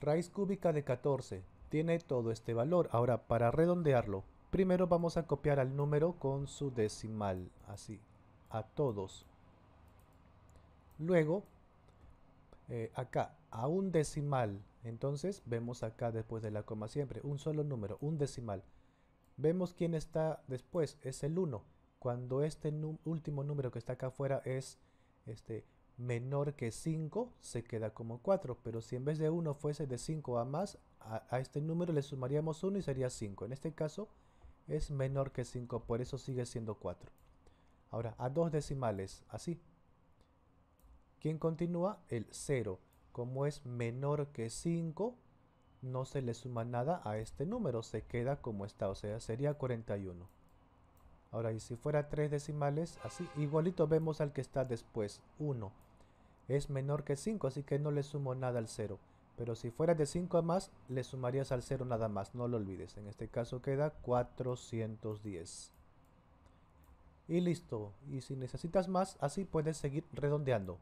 Raíz cúbica de 14 tiene todo este valor. Ahora, para redondearlo, primero vamos a copiar al número con su decimal, así, a todos. Luego, eh, acá, a un decimal, entonces vemos acá después de la coma siempre, un solo número, un decimal. Vemos quién está después, es el 1. Cuando este último número que está acá afuera es este menor que 5 se queda como 4, pero si en vez de 1 fuese de 5 a más, a, este número le sumaríamos 1 y sería 5. En este caso es menor que 5, por eso sigue siendo 4. Ahora, a dos decimales, así. ¿Quién continúa? El 0. Como es menor que 5, no se le suma nada a este número, se queda como está, o sea, sería 41. Ahora, y si fuera tres decimales, así, igualito vemos al que está después, 1 es menor que 5, así que no le sumo nada al 0. Pero si fuera de 5 a más, le sumarías al 0 nada más, no lo olvides. En este caso queda 410. Y listo. Y si necesitas más, así puedes seguir redondeando.